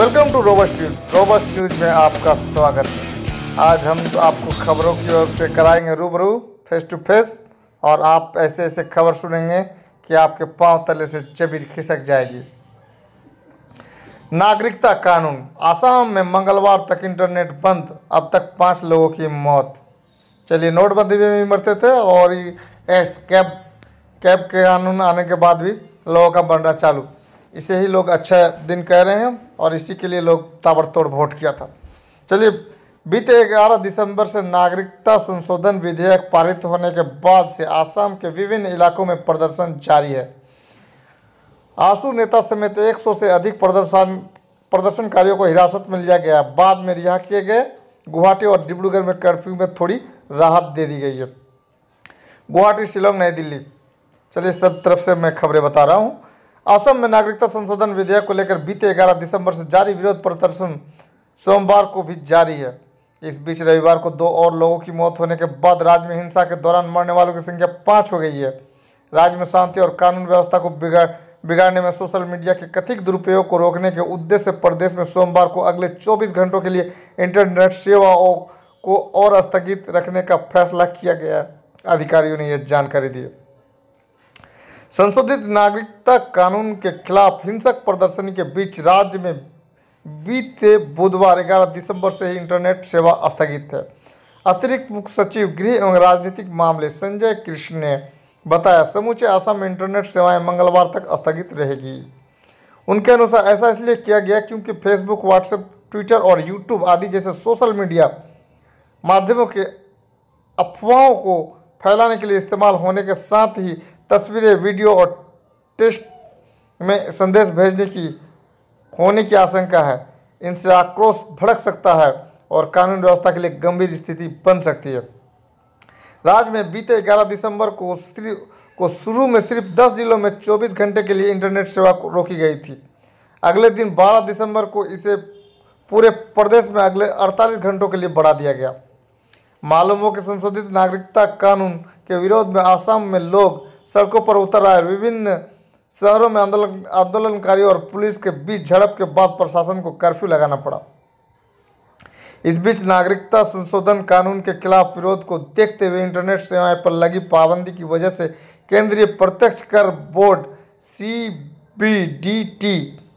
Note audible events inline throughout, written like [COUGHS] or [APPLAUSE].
welcome to robust news robust news में आपका स्वागत है आज हम तो आपको खबरों की ओर से कराएंगे रूबरू फेस टू फेस और आप ऐसे ऐसे खबर सुनेंगे कि आपके पांव तले से चबीर खिसक जाएगी नागरिकता कानून आसाम में मंगलवार तक इंटरनेट बंद अब तक पाँच लोगों की मौत चलिए नोटबंदी में भी मरते थे और एस कैब कैब के कानून आने के बाद भी लोगों का बनना चालू इसे ही लोग अच्छा दिन कह रहे हैं और इसी के लिए लोग ताबड़तोड़ वोट किया था चलिए बीते ग्यारह दिसंबर से नागरिकता संशोधन विधेयक पारित होने के बाद से आसाम के विभिन्न इलाकों में प्रदर्शन जारी है आंसू नेता समेत 100 से अधिक प्रदर्शन प्रदर्शनकारियों को हिरासत में लिया गया बाद में रिहा किए गए गुवाहाटी और डिब्रूगढ़ में कर्फ्यू में थोड़ी राहत दे दी गई है गुवाहाटी शिलोंग नई दिल्ली चलिए सब तरफ से मैं खबरें बता रहा हूँ असम में नागरिकता संशोधन विधेयक को लेकर बीते ग्यारह दिसंबर से जारी विरोध प्रदर्शन सोमवार को भी जारी है इस बीच रविवार को दो और लोगों की मौत होने के बाद राज्य में हिंसा के दौरान मरने वालों की संख्या पाँच हो गई है राज्य में शांति और कानून व्यवस्था को बिगाड़ बिगाड़ने में सोशल मीडिया के कथित दुरुपयोग को रोकने के उद्देश्य से प्रदेश में सोमवार को अगले 24 घंटों के लिए इंटरनेट सेवाओं को और स्थगित रखने का फैसला किया गया अधिकारियों ने यह जानकारी दी संशोधित नागरिकता कानून के खिलाफ हिंसक प्रदर्शन के बीच राज्य में बीते बुधवार ग्यारह दिसंबर से ही इंटरनेट सेवा स्थगित है अतिरिक्त मुख्य सचिव गृह एवं राजनीतिक मामले संजय कृष्ण ने बताया समूचे आसाम में इंटरनेट सेवाएं मंगलवार तक स्थगित रहेगी उनके अनुसार ऐसा इसलिए किया गया क्योंकि फेसबुक व्हाट्सएप ट्विटर और यूट्यूब आदि जैसे सोशल मीडिया माध्यमों के अफवाहों को फैलाने के लिए इस्तेमाल होने के साथ ही तस्वीरें वीडियो और टेस्ट में संदेश भेजने की होने की आशंका है इनसे आक्रोश भड़क सकता है और कानून व्यवस्था के लिए गंभीर स्थिति बन सकती है राज्य में बीते 11 दिसंबर को को शुरू में सिर्फ 10 जिलों में 24 घंटे के लिए इंटरनेट सेवा रोकी गई थी अगले दिन 12 दिसंबर को इसे पूरे प्रदेश में अगले 48 घंटों के लिए बढ़ा दिया गया मालूम हो कि संशोधित नागरिकता कानून के विरोध में आसाम में लोग सड़कों पर उतर आए विभिन्न शहरों में आंदोलन आंदोलनकारियों और पुलिस के बीच झड़प के बाद प्रशासन को कर्फ्यू लगाना पड़ा इस बीच नागरिकता संशोधन कानून के खिलाफ विरोध को देखते हुए इंटरनेट सेवाएं पर लगी पाबंदी की वजह से केंद्रीय प्रत्यक्ष कर board C B D T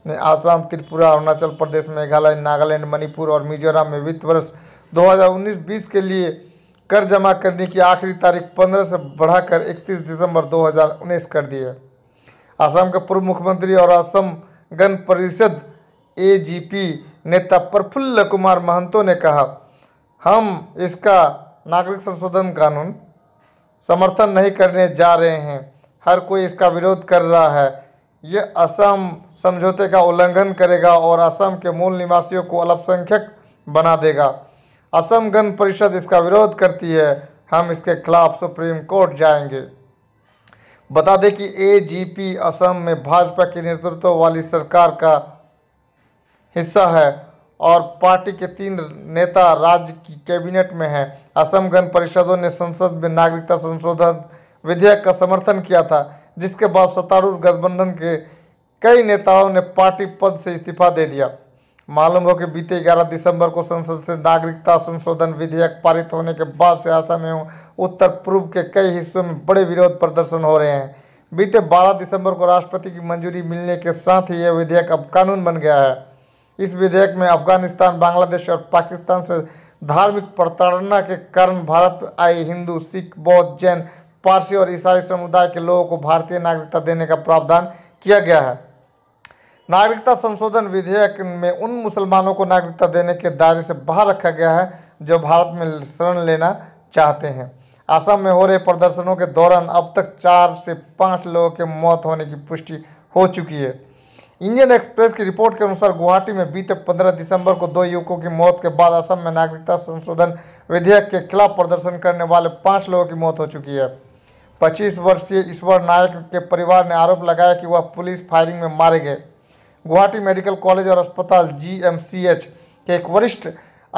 ने आसाम त्रिपुरा अरुणाचल प्रदेश मेघालय नागालैंड मणिपुर और मिजोरम में वित्त वर्ष दो हज़ार के लिए कर जमा करने की आखिरी तारीख 15 से बढ़ाकर 31 दिसंबर 2019 कर दी है असम के पूर्व मुख्यमंत्री और असम गण परिषद एजीपी नेता प्रफुल्ल कुमार महंतो ने कहा हम इसका नागरिक संशोधन कानून समर्थन नहीं करने जा रहे हैं हर कोई इसका विरोध कर रहा है यह असम समझौते का उल्लंघन करेगा और असम के मूल निवासियों को अल्पसंख्यक बना देगा असम गण परिषद इसका विरोध करती है हम इसके खिलाफ सुप्रीम कोर्ट जाएंगे बता दें कि एजीपी असम में भाजपा के नेतृत्व वाली सरकार का हिस्सा है और पार्टी के तीन नेता राज्य की कैबिनेट में हैं असम गण परिषदों ने संसद में नागरिकता संशोधन विधेयक का समर्थन किया था जिसके बाद सत्तारूढ़ गठबंधन के कई नेताओं ने पार्टी पद से इस्तीफा दे दिया मालूम हो कि बीते 11 दिसंबर को संसद से नागरिकता संशोधन विधेयक पारित होने के बाद से असम में उत्तर पूर्व के कई हिस्सों में बड़े विरोध प्रदर्शन हो रहे हैं बीते 12 दिसंबर को राष्ट्रपति की मंजूरी मिलने के साथ ही यह विधेयक अब कानून बन गया है इस विधेयक में अफगानिस्तान बांग्लादेश और पाकिस्तान से धार्मिक प्रताड़ना के कारण भारत आए हिंदू सिख बौद्ध जैन पारसी और ईसाई समुदाय के लोगों को भारतीय नागरिकता देने का प्रावधान किया गया है नागरिकता संशोधन विधेयक में उन मुसलमानों को नागरिकता देने के दायरे से बाहर रखा गया है जो भारत में शरण लेना चाहते हैं असम में हो रहे प्रदर्शनों के दौरान अब तक चार से पाँच लोगों के मौत होने की पुष्टि हो चुकी है इंडियन एक्सप्रेस की रिपोर्ट के अनुसार गुवाहाटी में बीते 15 दिसंबर को दो युवकों की मौत के बाद असम में नागरिकता संशोधन विधेयक के खिलाफ प्रदर्शन करने वाले पाँच लोगों की मौत हो चुकी है 25 वर्षीय ईश्वर नायक के परिवार ने आरोप लगाया कि वह पुलिस फायरिंग में मारे गए गुवाहाटी मेडिकल कॉलेज और अस्पताल जीएमसीएच के एक वरिष्ठ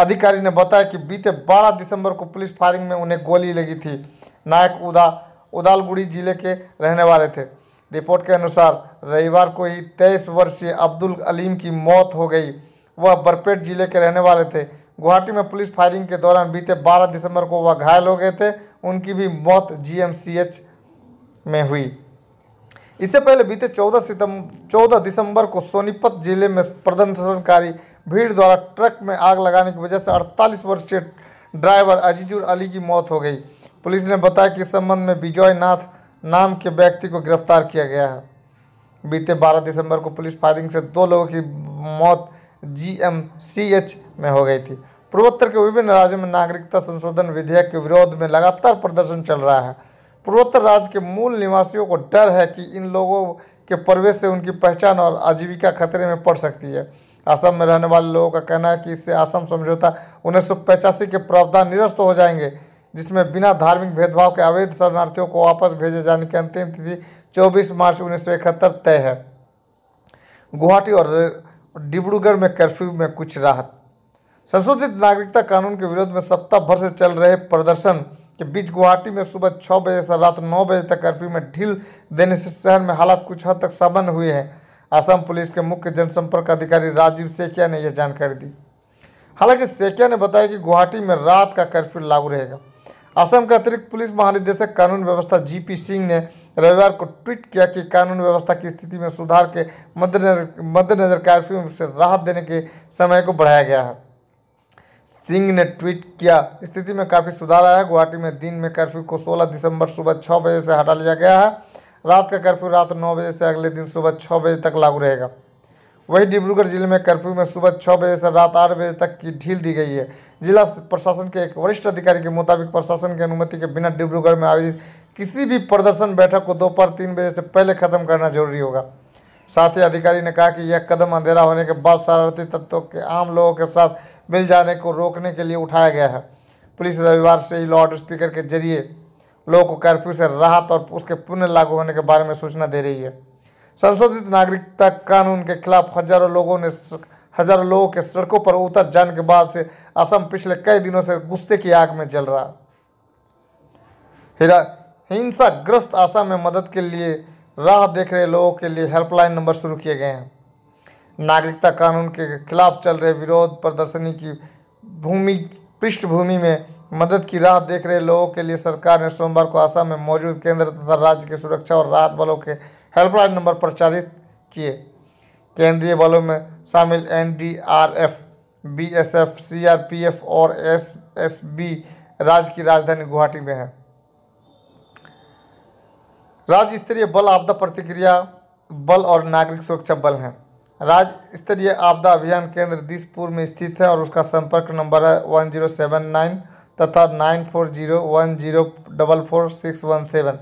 अधिकारी ने बताया कि बीते 12 दिसंबर को पुलिस फायरिंग में उन्हें गोली लगी थी नायक उदा उदालगुड़ी जिले के रहने वाले थे रिपोर्ट के अनुसार रविवार को ही तेईस वर्षीय अब्दुल अलीम की मौत हो गई वह बरपेट जिले के रहने वाले थे गुवाहाटी में पुलिस फायरिंग के दौरान बीते 12 दिसंबर को वह घायल हो गए थे उनकी भी मौत जीएमसीएच में हुई इससे पहले बीते 14 सितंबर 14 दिसंबर को सोनीपत जिले में प्रदर्शनकारी भीड़ द्वारा ट्रक में आग लगाने की वजह से 48 वर्षीय ड्राइवर अजीजुर अली की मौत हो गई पुलिस ने बताया कि इस संबंध में विजय नाथ नाम के व्यक्ति को गिरफ्तार किया गया है बीते 12 दिसंबर को पुलिस फायरिंग से दो लोगों की मौत जी में हो गई थी पूर्वोत्तर के विभिन्न राज्यों में नागरिकता संशोधन विधेयक के विरोध में लगातार प्रदर्शन चल रहा है पूर्वोत्तर राज्य के मूल निवासियों को डर है कि इन लोगों के प्रवेश से उनकी पहचान और आजीविका खतरे में पड़ सकती है असम में रहने वाले लोगों का कहना है कि इससे असम समझौता उन्नीस के प्रावधान निरस्त हो जाएंगे जिसमें बिना धार्मिक भेदभाव के अवैध शरणार्थियों को वापस भेजे जाने की अंतिम तिथि 24 मार्च उन्नीस तय है गुवाहाटी और डिब्रूगढ़ में कर्फ्यू में कुछ राहत संशोधित नागरिकता कानून के विरोध में सप्ताह भर से चल रहे प्रदर्शन के बीच गुवाहाटी में सुबह छः बजे से रात नौ बजे तक कर्फ्यू में ढील देने से शहर में हालात कुछ हद तक सामान्य हुए हैं असम पुलिस के मुख्य जनसंपर्क अधिकारी राजीव सेकिया ने यह जानकारी दी हालांकि सेकिया ने बताया कि गुवाहाटी में रात का कर्फ्यू लागू रहेगा असम के अतिरिक्त पुलिस महानिदेशक कानून व्यवस्था जीपी सिंह ने रविवार को ट्वीट किया कि कानून व्यवस्था की स्थिति में सुधार के मद्देनजर मद्देनजर कर्फ्यू से राहत देने के समय को बढ़ाया गया है सिंह ने ट्वीट किया स्थिति में काफ़ी सुधार आया गुवाहाटी में दिन में कर्फ्यू को 16 दिसंबर सुबह छः बजे से हटा लिया गया है रात का कर्फ्यू रात नौ बजे से अगले दिन सुबह छः बजे तक लागू रहेगा वहीं डिब्रूगढ़ जिले में कर्फ्यू में सुबह छः बजे से रात आठ बजे तक की ढील दी गई है जिला प्रशासन के एक वरिष्ठ अधिकारी के मुताबिक प्रशासन की अनुमति के बिना डिब्रूगढ़ में आयोजित किसी भी प्रदर्शन बैठक को दोपहर तीन बजे से पहले खत्म करना जरूरी होगा साथ ही अधिकारी ने कहा कि यह कदम अंधेरा होने के बाद शरारती तत्वों के आम लोगों के साथ मिल जाने को रोकने के लिए उठाया गया है पुलिस रविवार से ही लाउड स्पीकर के जरिए लोगों को कर्फ्यू से राहत और उसके पुनः लागू होने के बारे में सूचना दे रही है संशोधित नागरिकता कानून के खिलाफ हजारों लोगों ने हजारों लोगों के सड़कों पर उतर जाने के बाद से असम पिछले कई दिनों से गुस्से की आग में जल रहा हिंसाग्रस्त असम में मदद के लिए राह देख रहे लोगों के लिए हेल्पलाइन नंबर शुरू किए गए हैं नागरिकता कानून के खिलाफ चल रहे विरोध प्रदर्शनी की भूमि पृष्ठभूमि में मदद की राह देख रहे लोगों के लिए सरकार ने सोमवार को आसाम में मौजूद केंद्र तथा राज्य के सुरक्षा और राहत बलों के हेल्पलाइन नंबर प्रचारित किए केंद्रीय बलों में शामिल एनडीआरएफ, बीएसएफ, सीआरपीएफ और एसएसबी राज्य की राजधानी गुवाहाटी में है राज्य स्तरीय बल आपदा प्रतिक्रिया बल और नागरिक सुरक्षा बल हैं राज्य स्तरीय आपदा अभियान केंद्र दिसपुर में स्थित है और उसका संपर्क नंबर है वन जीरो सेवन नाइन तथा nine four zero one zero double four six one seven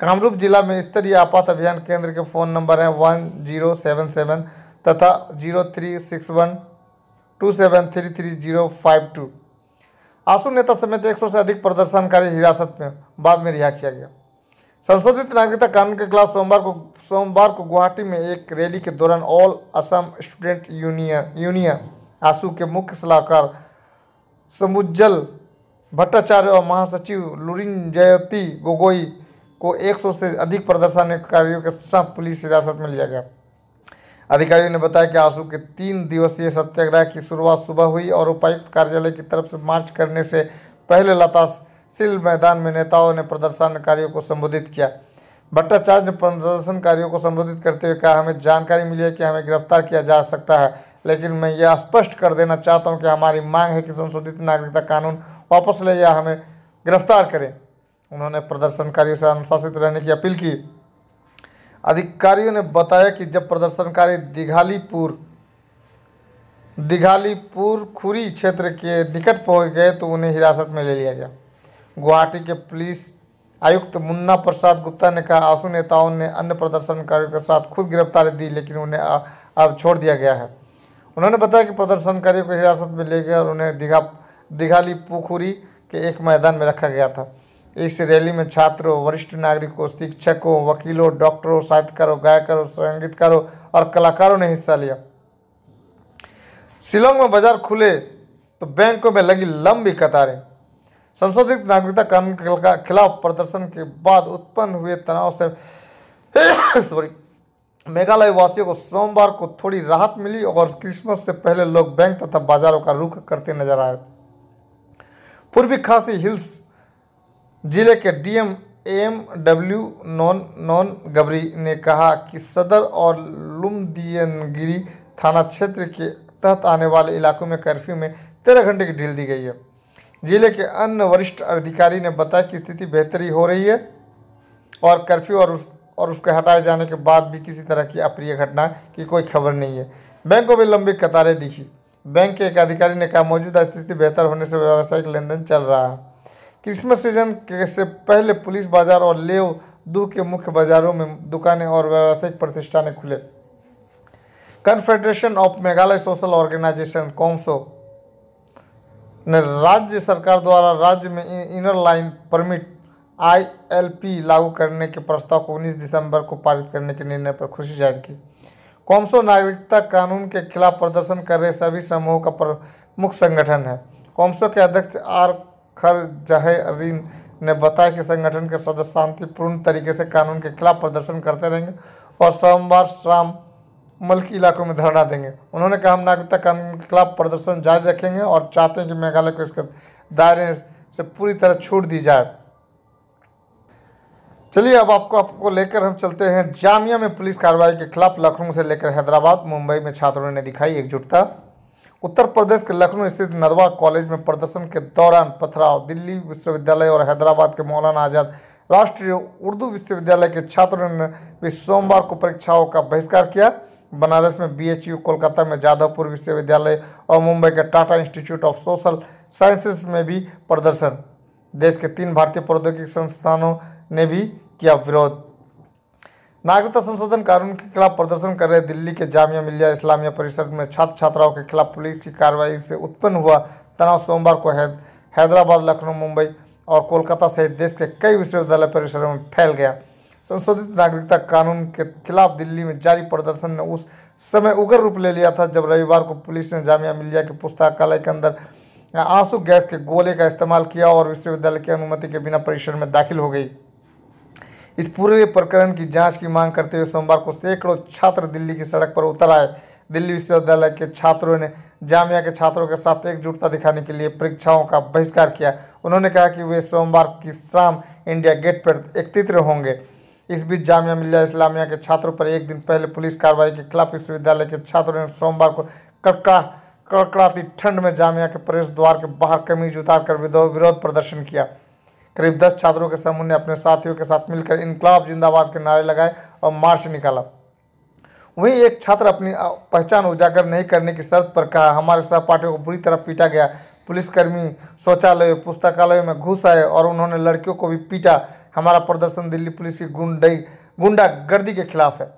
Kamrup जिला में स्तरीय आपात अभियान केंद्र के फ़ोन नंबर हैं वन जीरो सेवन सेवन तथा zero three six one two seven three three zero five two AASU नेता समेत सौ से अधिक प्रदर्शनकारी हिरासत में बाद में रिहा किया गया संशोधित नागरिकता कानून के खिलाफ सोमवार को सोमवार को गुवाहाटी में एक रैली के दौरान all Assam student union union AASU के मुख्य सलाहकार समुज्जल भट्टाचार्य और महासचिव लुरिन जयति गोगोई को 100 से अधिक प्रदर्शनकारियों के साथ पुलिस हिरासत में लिया गया अधिकारियों ने बताया कि आंसू के तीन दिवसीय सत्याग्रह की शुरुआत सुबह हुई और उपायुक्त कार्यालय की तरफ से मार्च करने से पहले लताश सिल मैदान में नेताओं ने प्रदर्शनकारियों को संबोधित किया भट्टाचार्य ने प्रदर्शनकारियों को संबोधित करते हुए कहा हमें जानकारी मिली है कि हमें गिरफ्तार किया जा सकता है लेकिन मैं यह स्पष्ट कर देना चाहता हूं कि हमारी मांग है कि संशोधित नागरिकता कानून वापस ले या हमें गिरफ्तार करें उन्होंने प्रदर्शनकारियों से अनुशासित रहने की अपील की अधिकारियों ने बताया कि जब प्रदर्शनकारी दिघालीपुर दिघालीपुर खुरी क्षेत्र के निकट पहुंच गए तो उन्हें हिरासत में ले लिया गया गुवाहाटी के पुलिस आयुक्त मुन्ना प्रसाद गुप्ता ने कहा आंसू नेताओं ने अन्य प्रदर्शनकारियों के साथ खुद गिरफ्तारी दी लेकिन उन्हें अब छोड़ दिया गया है उन्होंने बताया कि प्रदर्शनकारियों को हिरासत में ले गए और उन्हें दिघा दिघाली पुखुरी के एक मैदान में रखा गया था इस रैली में छात्रों वरिष्ठ नागरिकों शिक्षकों वकीलों डॉक्टरों साहित्यकारों गायकारों संगीतकारों और कलाकारों ने हिस्सा लिया शिलोंग में बाजार खुले तो बैंकों में लगी लंबी कतारें संशोधित नागरिकता कानून के खिलाफ प्रदर्शन के बाद उत्पन्न हुए तनाव से सॉरी [COUGHS] मेघालय वासियों को सोमवार को थोड़ी राहत मिली और क्रिसमस से पहले लोग बैंक तथा बाजारों का रुख करते नजर आए पूर्वी खासी हिल्स जिले के डीएम एम डब्ल्यू नॉन नॉन गबरी ने कहा कि सदर और लुमदियनगिरी थाना क्षेत्र के तहत आने वाले इलाकों में कर्फ्यू में तेरह घंटे की ढील दी गई है जिले के अन्य वरिष्ठ अधिकारी ने बताया कि स्थिति बेहतरी हो रही है और कर्फ्यू और उस और उसके हटाए जाने के बाद भी किसी तरह की अप्रिय घटना की कोई खबर नहीं है बैंकों में लंबी कतारें दिखी बैंक के एक अधिकारी ने कहा मौजूदा स्थिति बेहतर होने से व्यावसायिक लेन देन चल रहा है क्रिसमस सीजन के से पहले पुलिस बाजार और लेव दू के मुख्य बाजारों में दुकानें और व्यावसायिक प्रतिष्ठानें खुले confederation of Meghalaya social organization CoMSO ने राज्य सरकार द्वारा राज्य में इनर लाइन परमिट आईएलपी लागू करने के प्रस्ताव को 19 दिसंबर को पारित करने के निर्णय पर खुशी जाहिर की कॉम्सो नागरिकता कानून के खिलाफ प्रदर्शन कर रहे सभी समूहों का प्रमुख संगठन है कॉम्सो के अध्यक्ष आर खर जहरीन ने बताया कि संगठन के सदस्य शांतिपूर्ण तरीके से कानून के खिलाफ प्रदर्शन करते रहेंगे और सोमवार शाम मल्की इलाकों में धरना देंगे उन्होंने कहा हम नागरिकता कानून के खिलाफ प्रदर्शन जारी रखेंगे और चाहते हैं कि मेघालय को इसके दायरे से पूरी तरह छूट दी जाए चलिए अब आपको आपको लेकर हम चलते हैं जामिया में पुलिस कार्रवाई के खिलाफ लखनऊ से लेकर हैदराबाद मुंबई में छात्रों ने दिखाई एकजुटता उत्तर प्रदेश के लखनऊ स्थित नदवा कॉलेज में प्रदर्शन के दौरान पथराव दिल्ली विश्वविद्यालय और हैदराबाद के मौलाना आज़ाद राष्ट्रीय उर्दू विश्वविद्यालय के छात्रों ने भी सोमवार को परीक्षाओं का बहिष्कार किया बनारस में बीएचयू कोलकाता में जाधवपुर विश्वविद्यालय और मुंबई के Tata institute of social sciences में भी प्रदर्शन देश के तीन भारतीय प्रौद्योगिक संस्थानों ने भी किया विरोध नागरिकता संशोधन कानून के खिलाफ प्रदर्शन कर रहे दिल्ली के जामिया मिलिया इस्लामिया परिसर में छात्र छात्राओं के खिलाफ पुलिस की कार्रवाई से उत्पन्न हुआ तनाव सोमवार को है, हैदराबाद लखनऊ मुंबई और कोलकाता सहित देश के कई विश्वविद्यालय परिसरों में फैल गया संशोधित नागरिकता कानून के खिलाफ दिल्ली में जारी प्रदर्शन ने उस समय उग्र रूप ले लिया था जब रविवार को पुलिस ने जामिया मिलिया के पुस्तकालय के अंदर आंसू गैस के गोले का इस्तेमाल किया और विश्वविद्यालय की अनुमति के बिना परिसर में दाखिल हो गई इस पूरे प्रकरण की जांच की मांग करते हुए सोमवार को सैकड़ों छात्र दिल्ली की सड़क पर उतर आए दिल्ली विश्वविद्यालय के छात्रों ने जामिया के छात्रों के साथ एकजुटता दिखाने के लिए परीक्षाओं का बहिष्कार किया उन्होंने कहा कि वे सोमवार की शाम इंडिया गेट पर एकत्रित होंगे इस बीच जामिया मिल्ला इस्लामिया के छात्रों पर एक दिन पहले पुलिस कार्रवाई के खिलाफ विश्वविद्यालय के छात्रों ने सोमवार को कड़का कड़कड़ाती ठंड में जामिया के प्रवेश द्वार के बाहर कमीज उतारकर विरोध प्रदर्शन किया करीब दस छात्रों के समूह ने अपने साथियों के साथ मिलकर इनकलाब जिंदाबाद के नारे लगाए और मार्च निकाला वहीं एक छात्र अपनी पहचान उजागर नहीं करने की शर्त पर कहा हमारे सहपाठियों को बुरी तरह पीटा गया पुलिसकर्मी शौचालय पुस्तकालय में घुस आए और उन्होंने लड़कियों को भी पीटा हमारा प्रदर्शन दिल्ली पुलिस की गुंडई गुंडागर्दी के खिलाफ है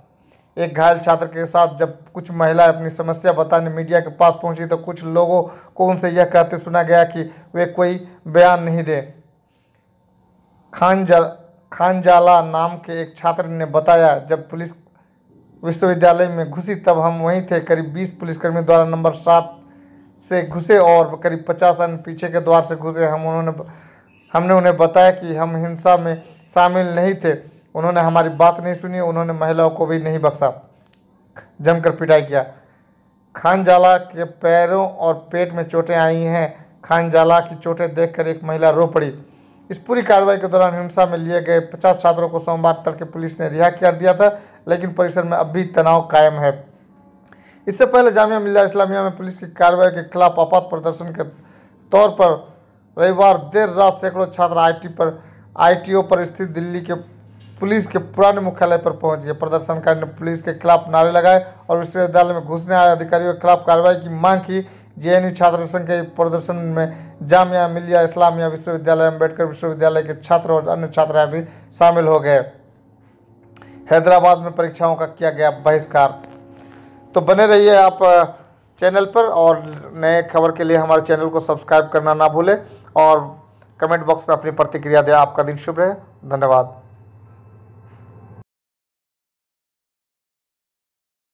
एक घायल छात्र के साथ जब कुछ महिलाएं अपनी समस्या बताने मीडिया के पास पहुंची तो कुछ लोगों को उनसे यह कहते सुना गया कि वे कोई बयान नहीं दें खानजा खानजाला नाम के एक छात्र ने बताया जब पुलिस विश्वविद्यालय में घुसी तब हम वहीं थे करीब बीस पुलिसकर्मियों द्वारा नंबर सात से घुसे और करीब पचास अन्य पीछे के द्वार से घुसे हम उन्होंने हमने उन्हें बताया कि हम हिंसा में शामिल नहीं थे उन्होंने हमारी बात नहीं सुनी उन्होंने महिलाओं को भी नहीं बख्शा जमकर पिटाई किया खानजाला के पैरों और पेट में चोटें आई हैं खानजाला की चोटें देखकर एक महिला रो पड़ी इस पूरी कार्रवाई के दौरान हिंसा में लिए गए पचास छात्रों को सोमवार तड़के पुलिस ने रिहा कर दिया था लेकिन परिसर में अब भी तनाव कायम है इससे पहले जामिया मिल्ला इस्लामिया में पुलिस की कार्रवाई के खिलाफ आपात प्रदर्शन के तौर पर रविवार देर रात सैकड़ों छात्र आईटी पर आईटीओ पर स्थित दिल्ली के पुलिस के पुराने मुख्यालय पर पहुंच गए प्रदर्शनकारी ने पुलिस के खिलाफ नारे लगाए और विश्वविद्यालय में घुसने आए अधिकारियों के खिलाफ कार्रवाई की मांग की जेएनयू छात्र संघ के प्रदर्शन में जामिया मिलिया इस्लामिया विश्वविद्यालय अम्बेडकर विश्वविद्यालय के छात्र और अन्य छात्राएं भी शामिल हो गए हैदराबाद में परीक्षाओं का किया गया बहिष्कार तो बने रहिए आप चैनल पर और नए खबर के लिए हमारे चैनल को सब्सक्राइब करना ना भूलें और कमेंट बॉक्स में अपनी प्रतिक्रिया दें आपका दिन शुभ रहे धन्यवाद